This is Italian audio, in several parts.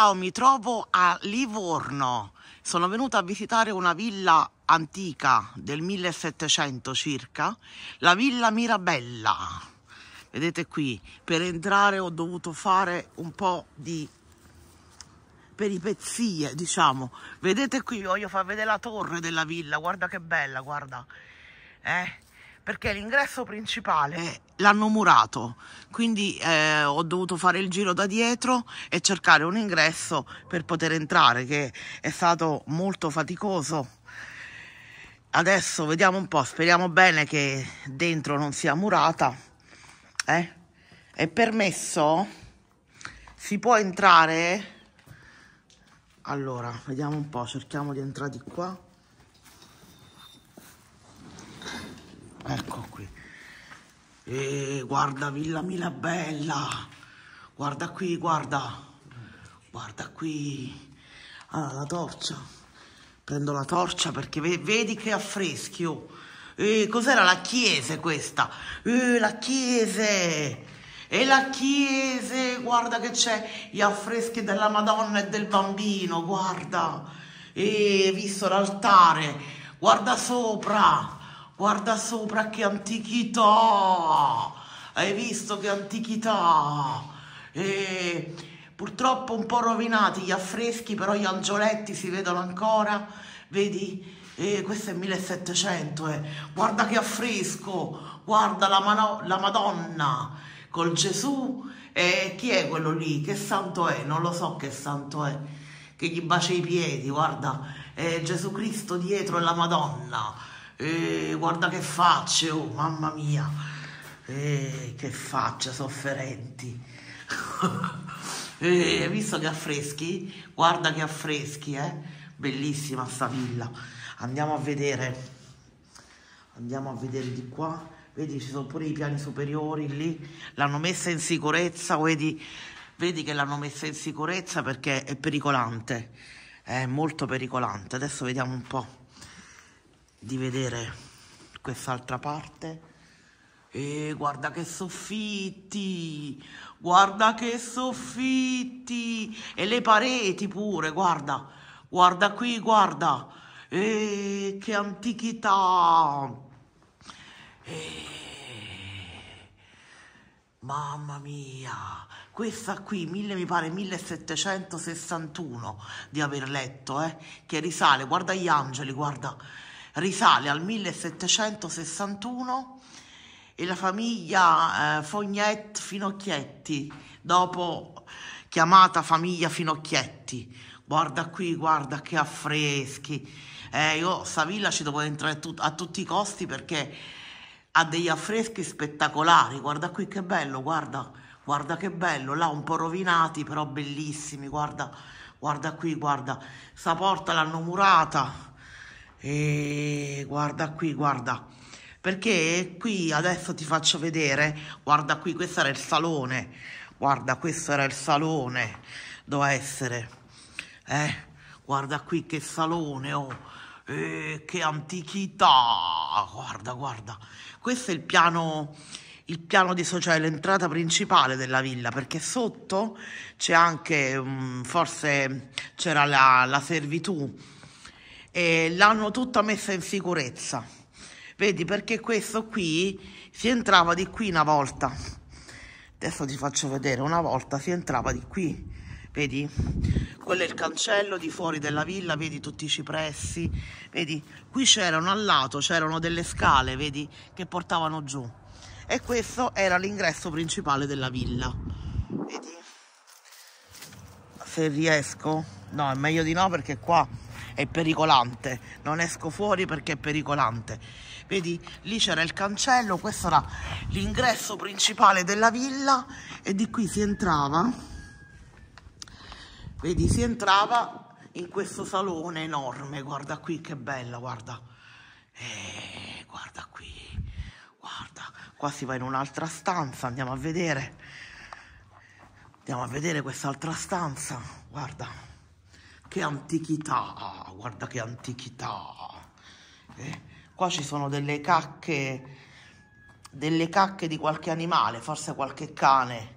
Ciao, mi trovo a Livorno. Sono venuta a visitare una villa antica del 1700 circa, la Villa Mirabella. Vedete qui, per entrare ho dovuto fare un po' di peripezie, diciamo. Vedete qui, voglio far vedere la torre della villa, guarda che bella, guarda. Eh? perché l'ingresso principale eh, l'hanno murato, quindi eh, ho dovuto fare il giro da dietro e cercare un ingresso per poter entrare, che è stato molto faticoso. Adesso vediamo un po', speriamo bene che dentro non sia murata. Eh? È permesso? Si può entrare? Allora, vediamo un po', cerchiamo di entrare di qua. ecco qui. E guarda Villa Milabella, guarda qui, guarda, guarda qui. Allora, ah, la torcia, prendo la torcia perché vedi che affreschi, oh. Eh, cos'era la chiesa questa? Eh, la chiesa! E la chiesa, guarda che c'è gli affreschi della Madonna e del bambino, guarda. E visto l'altare, guarda sopra. Guarda sopra che antichità! Hai visto che antichità! E purtroppo un po' rovinati gli affreschi, però gli angioletti si vedono ancora, vedi? E questo è 1700, eh. guarda che affresco, guarda la, la Madonna col Gesù, e chi è quello lì? Che santo è? Non lo so che santo è, che gli bacia i piedi, guarda, è Gesù Cristo dietro e la Madonna eh, guarda che facce, oh mamma mia, eh, che facce sofferenti. eh, hai visto che affreschi? Guarda che affreschi, eh? Bellissima sta villa. Andiamo a vedere, andiamo a vedere di qua. Vedi, ci sono pure i piani superiori lì. L'hanno messa in sicurezza, vedi, vedi che l'hanno messa in sicurezza perché è pericolante. È molto pericolante. Adesso vediamo un po' di vedere quest'altra parte. E guarda che soffitti, guarda che soffitti e le pareti pure, guarda, guarda qui, guarda, e che antichità. E... Mamma mia, questa qui, mille, mi pare 1761 di aver letto, eh, che risale, guarda gli angeli, guarda risale al 1761 e la famiglia eh, Fognet Finocchietti, dopo chiamata famiglia Finocchietti. Guarda qui, guarda che affreschi. Eh, io Savilla ci devo entrare tut- a tutti i costi perché ha degli affreschi spettacolari. Guarda qui che bello, guarda, guarda che bello. Là un po' rovinati, però bellissimi. Guarda, guarda qui, guarda. Sta porta l'hanno murata e guarda qui, guarda. Perché qui adesso ti faccio vedere, guarda qui, questo era il salone. Guarda, questo era il salone, doveva essere. Eh, guarda qui che salone, oh. Eh, che antichità! Guarda, guarda. Questo è il piano il piano di cioè l'entrata principale della villa, perché sotto c'è anche, mm, forse c'era la, la servitù e l'hanno tutta messa in sicurezza. Vedi, perché questo qui si entrava di qui una volta. Adesso ti faccio vedere, una volta si entrava di qui. Vedi? Quello è il cancello di fuori della villa, vedi tutti i cipressi, vedi? Qui c'erano al lato, c'erano delle scale, vedi? Che portavano giù. E questo era l'ingresso principale della villa. Vedi? Se riesco? No, è meglio di no perché qua è pericolante non esco fuori perché è pericolante vedi lì c'era il cancello questo era l'ingresso principale della villa e di qui si entrava vedi si entrava in questo salone enorme guarda qui che bella guarda eh, guarda qui guarda qua si va in un'altra stanza andiamo a vedere andiamo a vedere quest'altra stanza guarda che antichità, guarda che antichità. Eh? Qua ci sono delle cacche, delle cacche di qualche animale, forse qualche cane.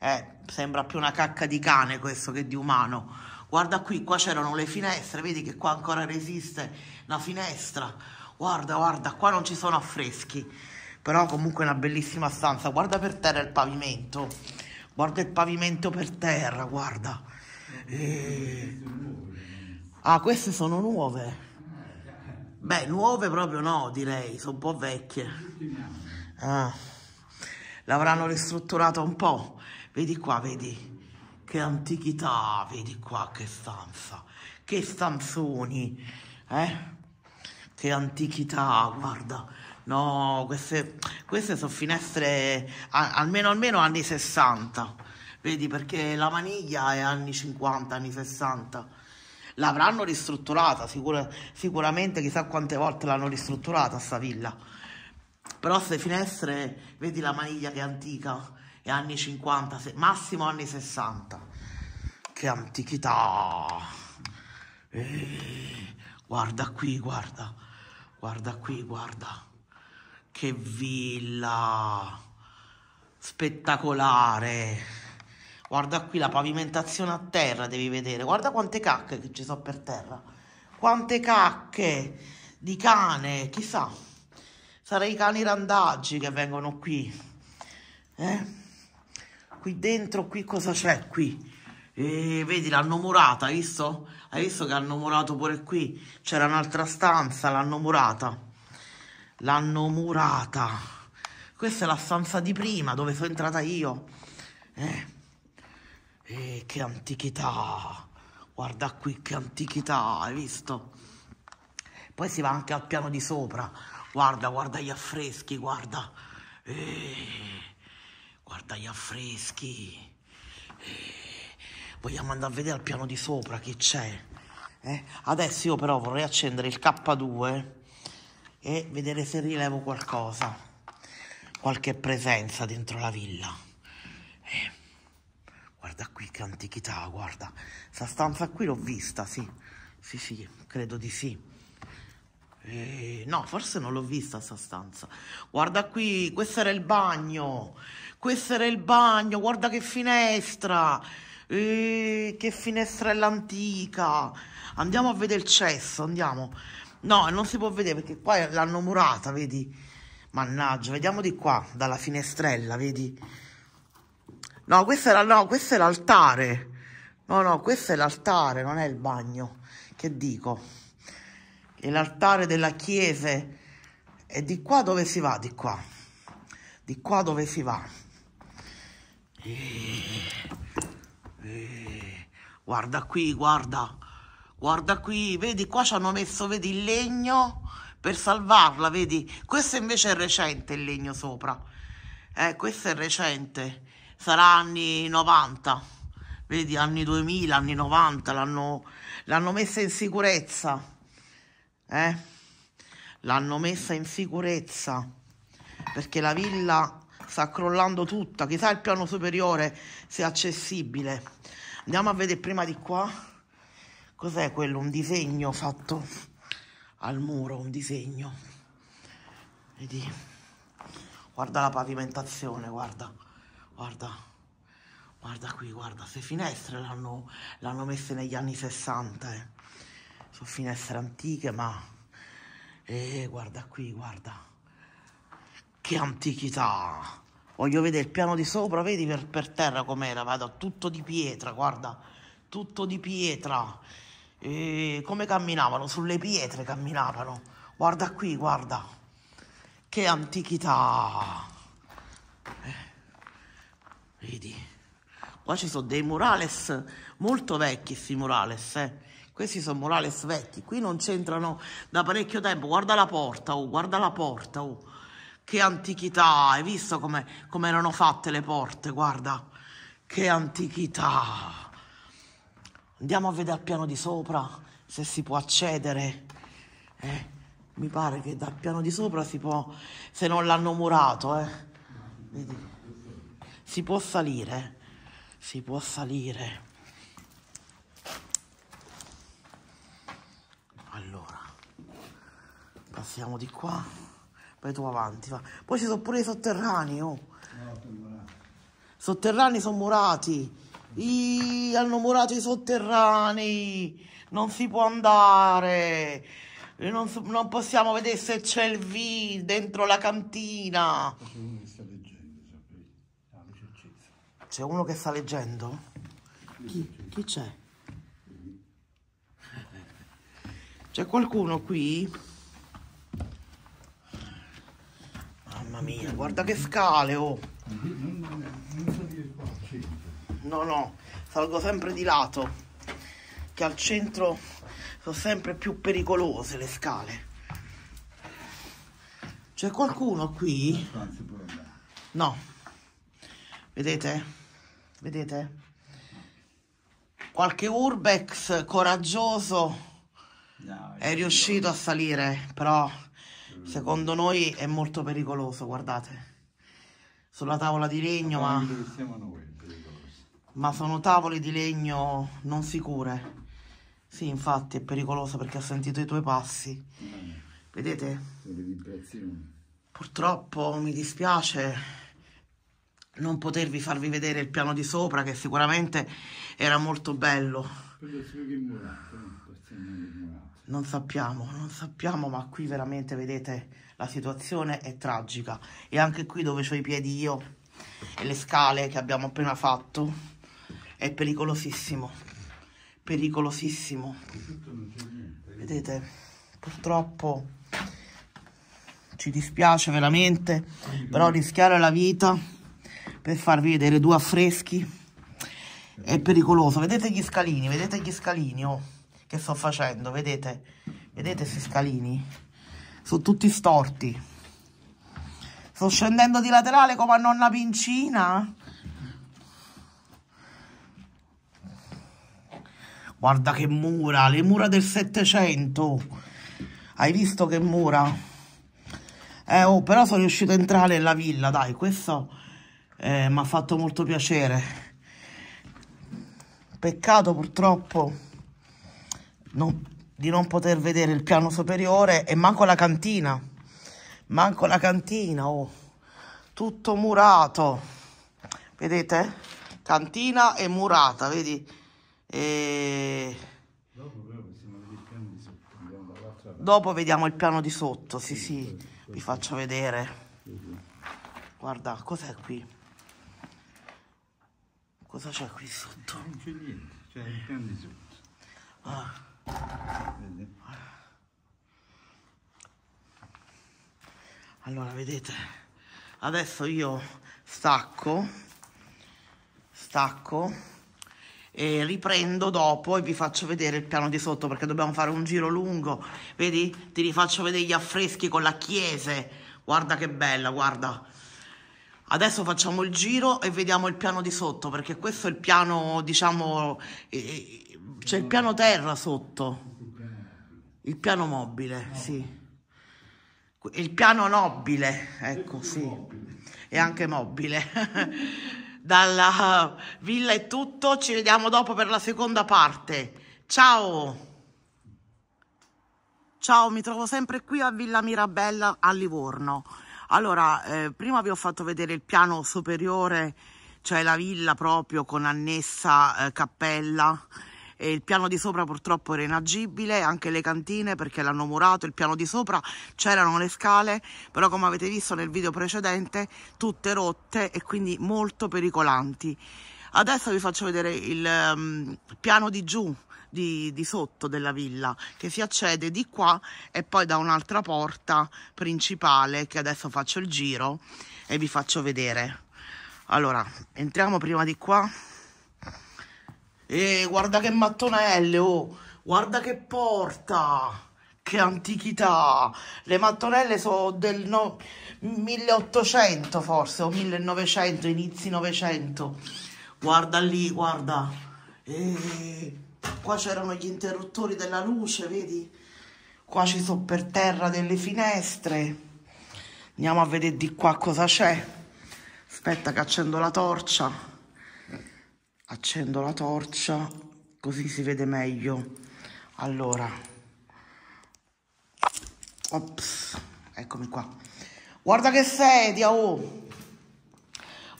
Eh, sembra più una cacca di cane questo che di umano. Guarda qui, qua c'erano le finestre, vedi che qua ancora resiste una finestra. Guarda, guarda, qua non ci sono affreschi, però comunque è una bellissima stanza. Guarda per terra il pavimento, guarda il pavimento per terra, guarda. Eh. Ah, queste sono nuove. Beh, nuove proprio no, direi, sono un po' vecchie. Ah. L'avranno ristrutturata un po'. Vedi qua, vedi. Che antichità, vedi qua, che stanza. Che stanzoni, eh? Che antichità, guarda. No, queste, queste sono finestre almeno, almeno anni 60 vedi perché la maniglia è anni 50, anni 60 l'avranno ristrutturata sicura, sicuramente chissà quante volte l'hanno ristrutturata sta villa però queste finestre vedi la maniglia che è antica è anni 50 se, massimo anni 60 che antichità eh, guarda qui guarda guarda qui guarda che villa spettacolare Guarda qui la pavimentazione a terra, devi vedere. Guarda quante cacche che ci sono per terra. Quante cacche di cane, chissà. Sarei i cani randaggi che vengono qui. Eh? Qui dentro, qui cosa c'è qui? E vedi, l'hanno murata, hai visto? Hai visto che hanno murato pure qui? C'era un'altra stanza, l'hanno murata. L'hanno murata. Questa è la stanza di prima, dove sono entrata io. Eh. E eh, che antichità! Guarda qui che antichità, hai visto? Poi si va anche al piano di sopra. Guarda, guarda gli affreschi, guarda. E... Eh, guarda gli affreschi. E... Eh, vogliamo andare a vedere al piano di sopra che c'è. Eh? Adesso io però vorrei accendere il K2 e vedere se rilevo qualcosa. Qualche presenza dentro la villa. Guarda qui che antichità, guarda. Questa stanza qui l'ho vista, sì. Sì, sì, credo di sì. Eh, no, forse non l'ho vista questa stanza. Guarda qui, questo era il bagno. Questo era il bagno, guarda che finestra. Eh, che finestrella antica. Andiamo a vedere il cesso, andiamo. No, non si può vedere perché qua l'hanno murata, vedi? Mannaggia, vediamo di qua, dalla finestrella, vedi? No, questo era, no, questo è l'altare. No, no, questo è l'altare, non è il bagno. Che dico? È l'altare della chiesa. E di qua dove si va? Di qua. Di qua dove si va? E... Eh, e... Eh. Guarda qui, guarda. Guarda qui, vedi qua ci hanno messo, vedi, il legno per salvarla, vedi? Questo invece è recente il legno sopra. Eh, questo è recente sarà anni 90, vedi, anni 2000, anni 90, l'hanno messa in sicurezza, eh? L'hanno messa in sicurezza, perché la villa sta crollando tutta, chissà il piano superiore se è accessibile. Andiamo a vedere prima di qua, cos'è quello? Un disegno fatto al muro, un disegno. Vedi? Guarda la pavimentazione, guarda. Guarda. Guarda qui, guarda, queste finestre l'hanno, l'hanno messe negli anni 60. Eh. Sono finestre antiche, ma... Eh, guarda qui, guarda. Che antichità! Voglio vedere il piano di sopra, vedi per, per terra com'era, vada tutto di pietra, guarda, tutto di pietra. E come camminavano? Sulle pietre camminavano. Guarda qui, guarda. Che antichità! Eh. Vedi, qua ci sono dei murales molto vecchi, questi murales, eh. Questi sono murales vecchi, qui non c'entrano da parecchio tempo. Guarda la porta, oh, guarda la porta, oh. Che antichità, hai visto come, come erano fatte le porte, guarda. Che antichità. Andiamo a vedere al piano di sopra se si può accedere. Eh, mi pare che dal piano di sopra si può, se non l'hanno murato, eh. Vedi si può salire, si può salire. Allora, passiamo di qua, poi tu avanti, va. Poi ci sono pure i sotterranei, oh. Sotterranei sono murati. I, hanno murato i sotterranei, non si può andare. Non, non, possiamo vedere se c'è il V dentro la cantina. C'è uno che sta leggendo? Chi, chi c'è? C'è qualcuno qui? Mamma mia, guarda che scale, oh! No, no, salgo sempre di lato, che al centro sono sempre più pericolose le scale. C'è qualcuno qui? No. Vedete? vedete qualche urbex coraggioso no, è riuscito a salire però mm. secondo noi è molto pericoloso guardate sulla tavola di legno ma, ma... Noi, ma sono tavole di legno non sicure sì infatti è pericoloso perché ha sentito i tuoi passi mm. vedete purtroppo mi dispiace non potervi farvi vedere il piano di sopra che sicuramente era molto bello non sappiamo non sappiamo ma qui veramente vedete la situazione è tragica e anche qui dove ho i piedi io e le scale che abbiamo appena fatto è pericolosissimo pericolosissimo eh. vedete purtroppo ci dispiace veramente però rischiare la vita per farvi vedere due affreschi è pericoloso vedete gli scalini vedete gli scalini oh, che sto facendo vedete vedete questi scalini sono tutti storti sto scendendo di laterale come a nonna pincina guarda che mura le mura del 700 hai visto che mura eh, oh, però sono riuscito a entrare nella villa dai questo eh, mi ha fatto molto piacere peccato purtroppo non, di non poter vedere il piano superiore e manco la cantina manco la cantina oh. tutto murato vedete cantina e murata vedi e... dopo vediamo il piano di sotto sì sì vi faccio vedere guarda cos'è qui Cosa c'è qui sotto? Non c'è niente, c'è il piano di sotto. Ah. Vedi? Allora, vedete, adesso io stacco, stacco e riprendo dopo e vi faccio vedere il piano di sotto perché dobbiamo fare un giro lungo. Vedi? Ti rifaccio vedere gli affreschi con la chiesa. Guarda che bella, guarda. Adesso facciamo il giro e vediamo il piano di sotto, perché questo è il piano, diciamo, eh, eh, c'è il piano terra sotto. Il piano mobile, sì. Il piano nobile, ecco, sì. E anche mobile. Dalla villa è tutto, ci vediamo dopo per la seconda parte. Ciao! Ciao, mi trovo sempre qui a Villa Mirabella a Livorno. Allora, eh, prima vi ho fatto vedere il piano superiore, cioè la villa proprio con annessa eh, cappella. E il piano di sopra purtroppo era inagibile, anche le cantine perché l'hanno murato, il piano di sopra c'erano le scale, però come avete visto nel video precedente tutte rotte e quindi molto pericolanti. Adesso vi faccio vedere il um, piano di giù, di, di sotto della villa che si accede di qua e poi da un'altra porta principale che adesso faccio il giro e vi faccio vedere allora entriamo prima di qua e eh, guarda che mattonelle oh guarda che porta che antichità! Le mattonelle sono del no... 1800 forse, o 1900, inizi 900. Guarda lì, guarda. E... Eh, qua c'erano gli interruttori della luce, vedi? Qua ci sono per terra delle finestre. Andiamo a vedere di qua cosa c'è. Aspetta che accendo la torcia. Accendo la torcia così si vede meglio. Allora. Ops, eccomi qua. Guarda che sedia, oh!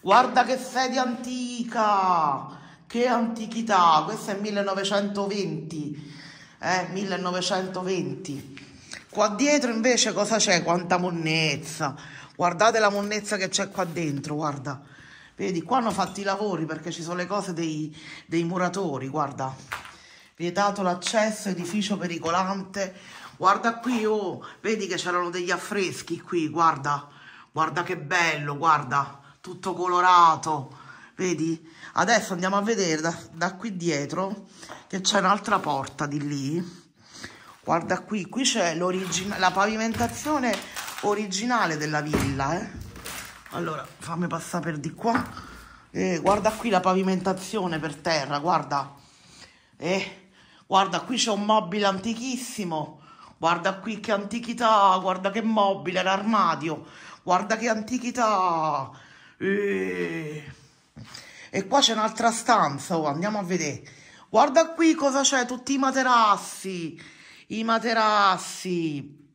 Guarda che sedia antica! Che antichità, questo è 1920, eh, 1920. Qua dietro invece cosa c'è? Quanta monnezza. Guardate la monnezza che c'è qua dentro, guarda. Vedi, qua hanno fatto i lavori perché ci sono le cose dei, dei muratori, guarda. Vietato l'accesso, edificio pericolante. Guarda qui, oh, vedi che c'erano degli affreschi qui, guarda. Guarda che bello, guarda. Tutto colorato, vedi? adesso andiamo a vedere da, da qui dietro che c'è un'altra porta di lì guarda qui qui c'è la pavimentazione originale della villa eh? allora fammi passare per di qua eh, guarda qui la pavimentazione per terra guarda eh, guarda qui c'è un mobile antichissimo guarda qui che antichità guarda che mobile l'armadio guarda che antichità eh. E qua c'è un'altra stanza, oh, andiamo a vedere. Guarda qui cosa c'è, tutti i materassi, i materassi,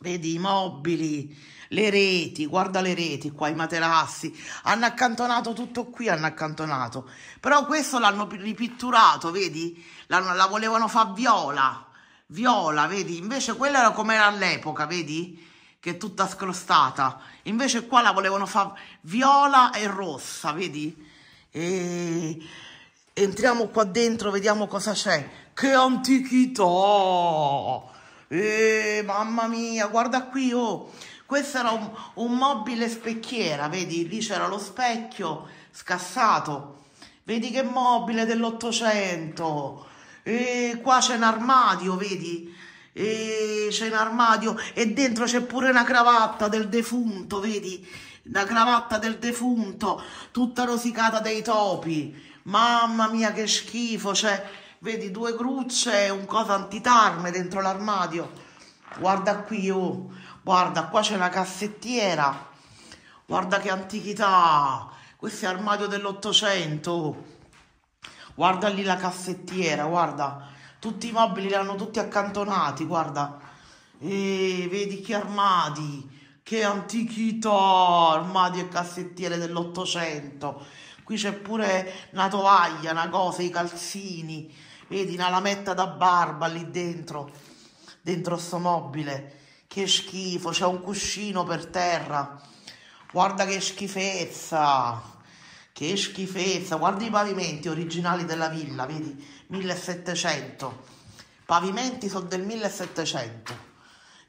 vedi i mobili, le reti, guarda le reti qua, i materassi, hanno accantonato tutto qui, hanno accantonato. Però questo l'hanno ripitturato, vedi? la volevano far viola, viola, vedi? Invece quella era come era all'epoca, vedi? Che è tutta scrostata. Invece qua la volevano far viola e rossa, vedi? E entriamo qua dentro, vediamo cosa c'è. Che antichità! E, mamma mia, guarda qui, oh! Questo era un, un mobile specchiera, vedi? Lì c'era lo specchio scassato. Vedi che mobile dell'Ottocento! E qua c'è un armadio, vedi? E c'è un armadio e dentro c'è pure una cravatta del defunto, vedi? la cravatta del defunto, tutta rosicata dei topi. Mamma mia che schifo, cioè, vedi due grucce e un coso antitarme dentro l'armadio. Guarda qui, oh, guarda, qua c'è una cassettiera. Guarda che antichità, questo è armadio dell'Ottocento. Guarda lì la cassettiera, guarda. Tutti i mobili li hanno tutti accantonati, guarda. E vedi che armadi. Che antichità, armadi e cassettiere dell'Ottocento. Qui c'è pure una tovaglia, una cosa, i calzini. Vedi, una lametta da barba lì dentro, dentro sto mobile. Che schifo, c'è un cuscino per terra. Guarda che schifezza. Che schifezza. Guarda i pavimenti originali della villa, vedi? 1700. Pavimenti sono del 1700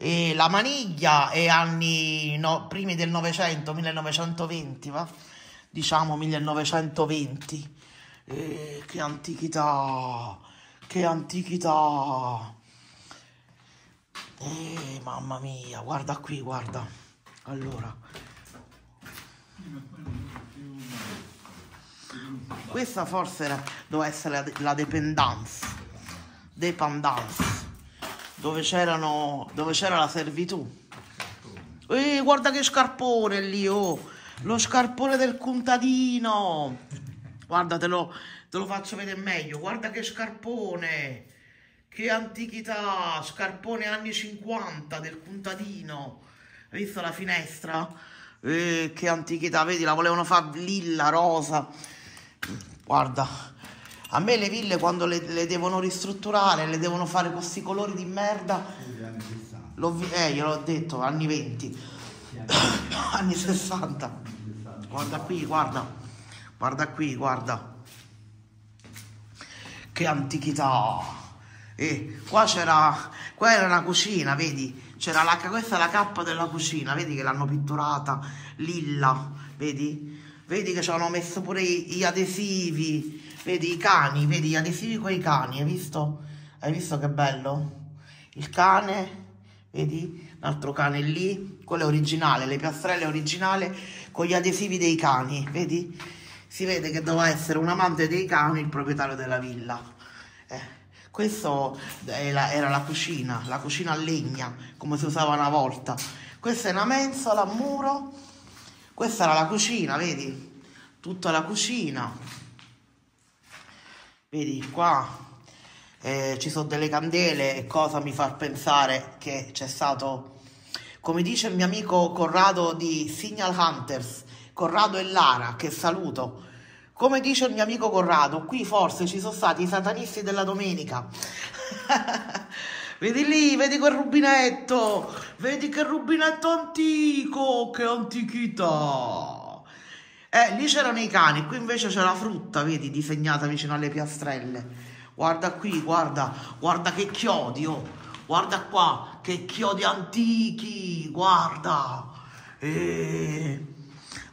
e la maniglia è anni no, primi del Novecento, 1920, va? diciamo 1920. Eh, che antichità, che antichità. Eh, mamma mia, guarda qui, guarda. Allora. Questa forse era, doveva essere la, de la dependance. Dependance dove, c'erano, dove c'era la servitù. Ehi, guarda che scarpone lì, oh! Lo scarpone del contadino! Guardatelo, te lo faccio vedere meglio. Guarda che scarpone! Che antichità! Scarpone anni 50 del contadino. Hai visto la finestra? Eh, che antichità, vedi, la volevano fare lilla, rosa. Guarda, a me le ville quando le, le devono ristrutturare, le devono fare questi colori di merda. L'ho vi- eh, gliel'ho detto, anni 20. anni 60. Guarda qui, guarda. Guarda qui, guarda. Che antichità. E qua c'era, qua era una cucina, vedi? C'era la, questa è la cappa della cucina, vedi che l'hanno pitturata lilla, vedi? Vedi che ci hanno messo pure gli adesivi, Vedi i cani, vedi gli adesivi con i cani, hai visto? Hai visto che bello? Il cane, vedi? L'altro cane lì, quello è originale, le piastrelle originale con gli adesivi dei cani, vedi? Si vede che doveva essere un amante dei cani il proprietario della villa. Eh. Questo era la cucina, la cucina a legna, come si usava una volta. Questa è una mensola a muro. Questa era la cucina, vedi? Tutta la cucina. Vedi qua eh, ci sono delle candele e cosa mi fa pensare che c'è stato, come dice il mio amico Corrado di Signal Hunters, Corrado e Lara, che saluto. Come dice il mio amico Corrado, qui forse ci sono stati i satanisti della domenica. vedi lì, vedi quel rubinetto, vedi che rubinetto antico, che antichità. Eh, lì c'erano i cani, qui invece c'è la frutta, vedi, disegnata vicino alle piastrelle. Guarda qui, guarda, guarda che chiodi, oh. Guarda qua, che chiodi antichi, guarda. Eh.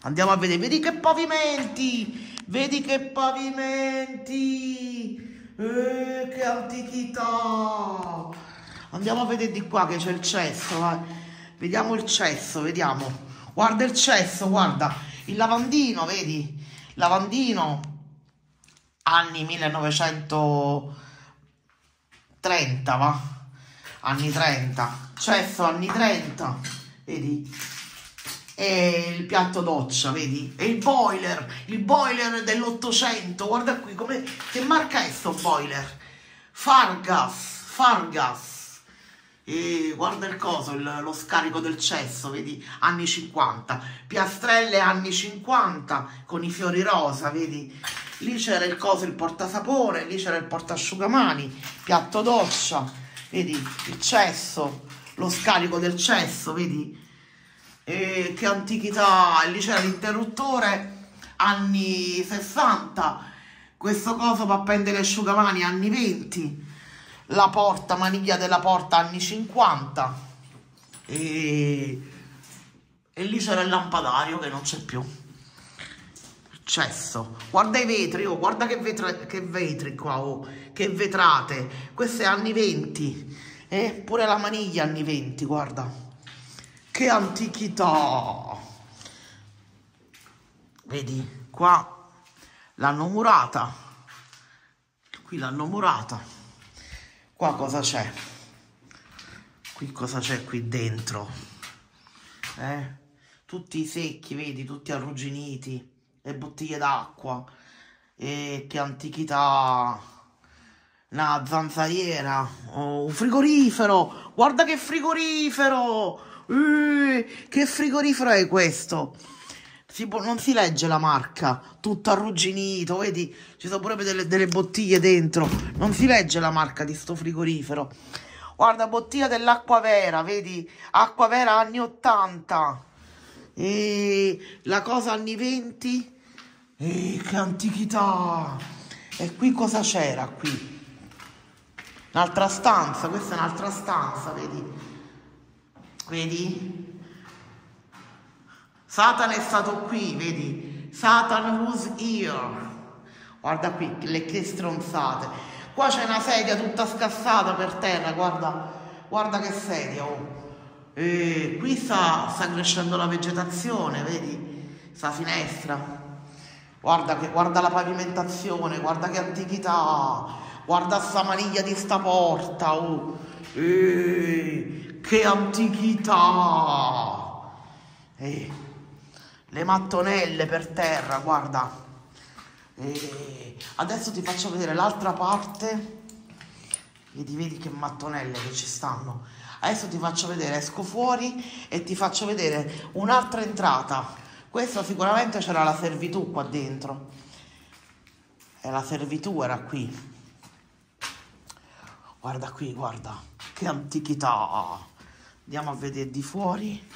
Andiamo a vedere, vedi che pavimenti, vedi che pavimenti, eh, che antichità. Andiamo a vedere di qua che c'è il cesso, vai. Vediamo il cesso, vediamo. Guarda il cesso, guarda il lavandino, vedi? Lavandino, anni 1930, va? Anni 30. Cesso, cioè, anni 30, vedi? E il piatto doccia, vedi? E il boiler, il boiler dell'Ottocento, guarda qui, come, che marca è questo boiler? Fargas, Fargas e guarda il coso, il, lo scarico del cesso, vedi, anni 50, piastrelle anni 50 con i fiori rosa, vedi, lì c'era il coso, il portasapone, lì c'era il portasciugamani, piatto doccia, vedi, il cesso, lo scarico del cesso, vedi, e che antichità, lì c'era l'interruttore anni 60, questo coso va a prendere asciugamani anni 20, la porta, maniglia della porta anni 50 e, e lì c'era il lampadario che non c'è più. Cesso. Guarda i vetri, oh, guarda che, vetra, che vetri qua, oh, che vetrate. questo è anni 20, eh? pure la maniglia anni 20, guarda. Che antichità! Vedi, qua l'hanno murata. Qui l'hanno murata. Qua cosa c'è? Qui cosa c'è qui dentro? Eh? Tutti secchi, vedi, tutti arrugginiti. Le bottiglie d'acqua. E che antichità. Una zanzariera. Oh, un frigorifero. Guarda che frigorifero. Uh, che frigorifero è questo? Tipo, non si legge la marca, tutto arrugginito, vedi? Ci sono proprio delle, delle bottiglie dentro. Non si legge la marca di sto frigorifero. Guarda, bottiglia dell'acqua vera, vedi? Acqua vera anni 80. E la cosa anni 20. E che antichità. E qui cosa c'era qui? Un'altra stanza, questa è un'altra stanza, vedi? Vedi? Satana è stato qui, vedi? Satan was here. Guarda qui, le che stronzate. Qua c'è una sedia tutta scassata per terra, guarda, guarda che sedia. Oh. E qui sta, sta crescendo la vegetazione, vedi? Sta finestra. Guarda, che, guarda la pavimentazione, guarda che antichità. Guarda sta maniglia di sta porta. Oh. E, che antichità. Ehi le mattonelle per terra, guarda. E adesso ti faccio vedere l'altra parte. Vedi, vedi che mattonelle che ci stanno. Adesso ti faccio vedere, esco fuori e ti faccio vedere un'altra entrata. Questa sicuramente c'era la servitù qua dentro. E eh, la servitù era qui. Guarda qui, guarda. Che antichità. Andiamo a vedere di fuori.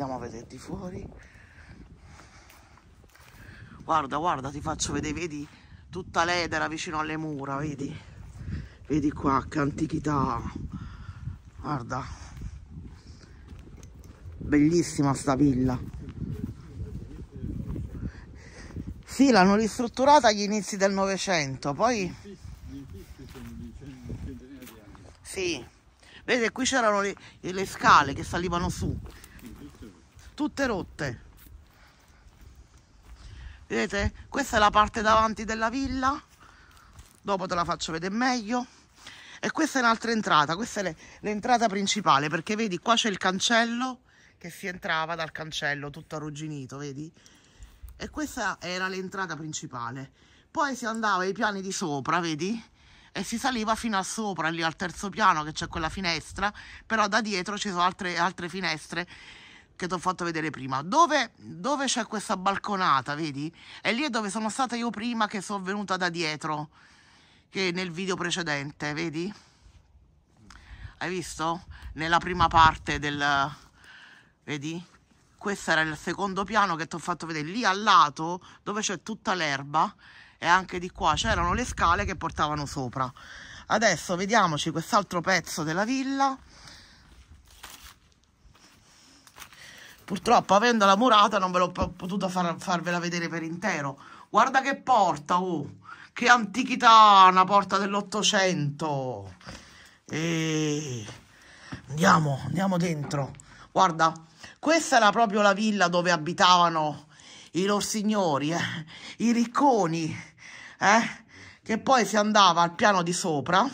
andiamo a di fuori guarda guarda ti faccio vedere vedi tutta l'edera vicino alle mura vedi vedi qua che antichità guarda bellissima sta villa sì l'hanno ristrutturata agli inizi del novecento poi sì vedi qui c'erano le, le scale che salivano su tutte rotte vedete questa è la parte davanti della villa dopo te la faccio vedere meglio e questa è un'altra entrata questa è l'entrata principale perché vedi qua c'è il cancello che si entrava dal cancello tutto arrugginito vedi e questa era l'entrata principale poi si andava ai piani di sopra vedi e si saliva fino a sopra lì al terzo piano che c'è quella finestra però da dietro ci sono altre, altre finestre che ti ho fatto vedere prima. Dove, dove c'è questa balconata, vedi? È lì dove sono stata io prima che sono venuta da dietro, che nel video precedente, vedi? Hai visto? Nella prima parte del... Vedi? Questo era il secondo piano che ti ho fatto vedere. Lì al lato, dove c'è tutta l'erba, e anche di qua c'erano le scale che portavano sopra. Adesso vediamoci quest'altro pezzo della villa Purtroppo, avendo la murata, non ve l'ho potuta far, farvela vedere per intero. Guarda che porta, oh! Che antichità, una porta dell'Ottocento! E... Andiamo, andiamo dentro. Guarda, questa era proprio la villa dove abitavano i loro signori, eh? i ricconi, eh? che poi si andava al piano di sopra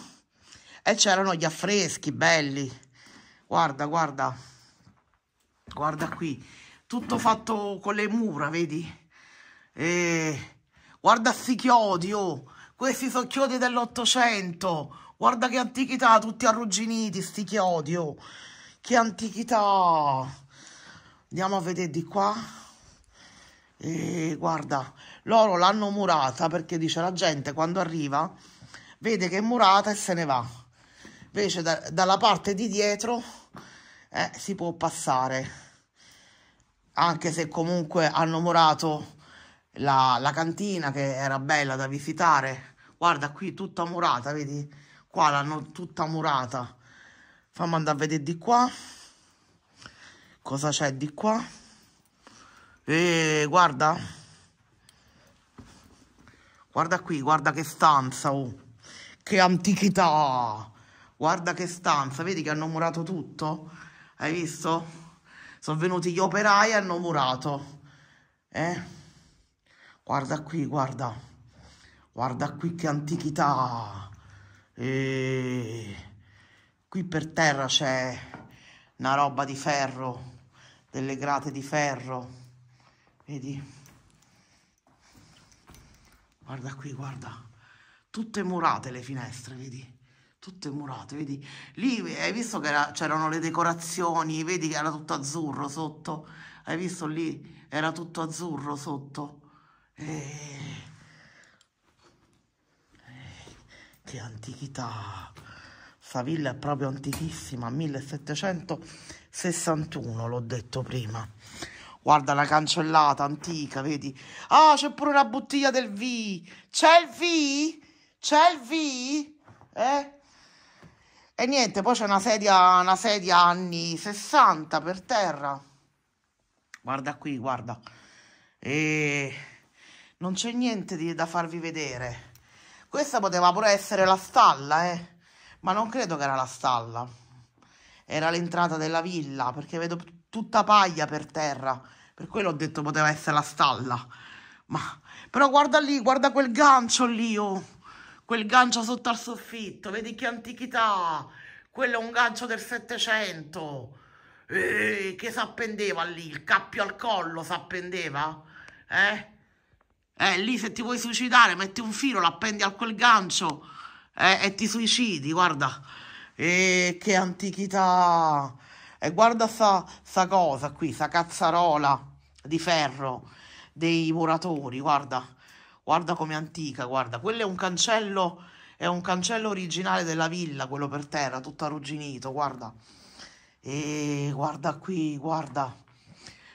e c'erano gli affreschi belli. Guarda, guarda guarda qui, tutto fatto con le mura, vedi? E guarda sti chiodi, oh, questi sono chiodi dell'Ottocento, guarda che antichità, tutti arrugginiti sti chiodi, oh, che antichità. Andiamo a vedere di qua. E guarda, loro l'hanno murata perché dice la gente quando arriva vede che è murata e se ne va. Invece da, dalla parte di dietro eh, si può passare, anche se comunque hanno murato la, la cantina che era bella da visitare. Guarda qui tutta murata, vedi? Qua l'hanno tutta murata. Fammi andare a vedere di qua. Cosa c'è di qua? E eh, guarda. Guarda qui, guarda che stanza, oh. Che antichità! Guarda che stanza, vedi che hanno murato tutto? Hai visto? Sono venuti gli operai e hanno murato. Eh? Guarda qui, guarda. Guarda qui che antichità. E... Qui per terra c'è una roba di ferro, delle grate di ferro. Vedi? Guarda qui, guarda. Tutte murate le finestre, vedi? tutto è murato, vedi? Lì hai visto che c'erano le decorazioni, vedi che era tutto azzurro sotto? Hai visto lì? Era tutto azzurro sotto. E... Eh. E... Eh, che antichità! Sta villa è proprio antichissima, 1761, l'ho detto prima. Guarda la cancellata antica, vedi? Ah, c'è pure una bottiglia del V! C'è il V? C'è il V? Eh? E niente, poi c'è una sedia, una sedia anni 60 per terra. Guarda qui, guarda. E non c'è niente di, da farvi vedere. Questa poteva pure essere la stalla, eh. Ma non credo che era la stalla. Era l'entrata della villa, perché vedo tutta paglia per terra. Per quello ho detto poteva essere la stalla. Ma... Però guarda lì, guarda quel gancio lì, oh quel gancio sotto al soffitto, vedi che antichità, quello è un gancio del Settecento, eh, che s'appendeva lì, il cappio al collo s'appendeva, eh? Eh, lì se ti vuoi suicidare metti un filo, l'appendi a quel gancio eh, e ti suicidi, guarda, eh, che antichità, e eh, guarda sta, sta cosa qui, sta cazzarola di ferro dei muratori, guarda, Guarda com'è antica, guarda. Quello è un cancello, è un cancello originale della villa, quello per terra, tutto arrugginito, guarda. E guarda qui, guarda.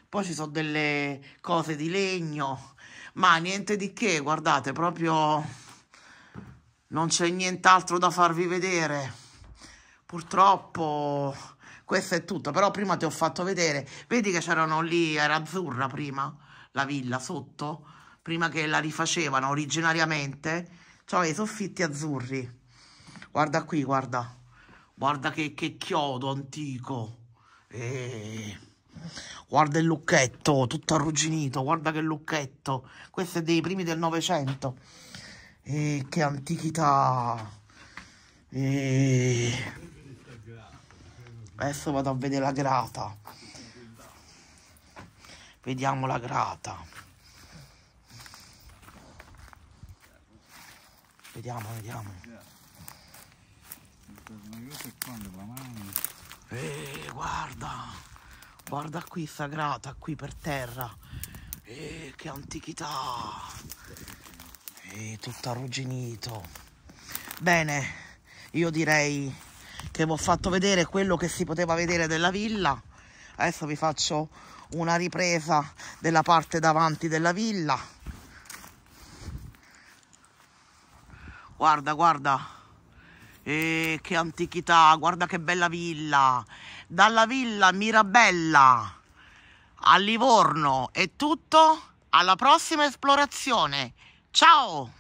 Poi ci sono delle cose di legno, ma niente di che, guardate, proprio non c'è nient'altro da farvi vedere. Purtroppo questo è tutto, però prima ti ho fatto vedere. Vedi che c'erano lì, era azzurra prima, la villa sotto? prima che la rifacevano originariamente, cioè i soffitti azzurri. Guarda qui, guarda. Guarda che, che chiodo antico. Eh. Guarda il lucchetto, tutto arrugginito, guarda che lucchetto. Questo è dei primi del Novecento. Eh, che antichità. Eh. Adesso vado a vedere la grata. Vediamo la grata. Vediamo, vediamo. Eh, guarda. Guarda qui, sagrata, qui per terra. Eh, che antichità. Eh, tutto arrugginito. Bene, io direi che vi ho fatto vedere quello che si poteva vedere della villa. Adesso vi faccio una ripresa della parte davanti della villa Guarda, guarda. E che antichità, guarda che bella villa. Dalla villa Mirabella a Livorno è tutto. Alla prossima esplorazione. Ciao!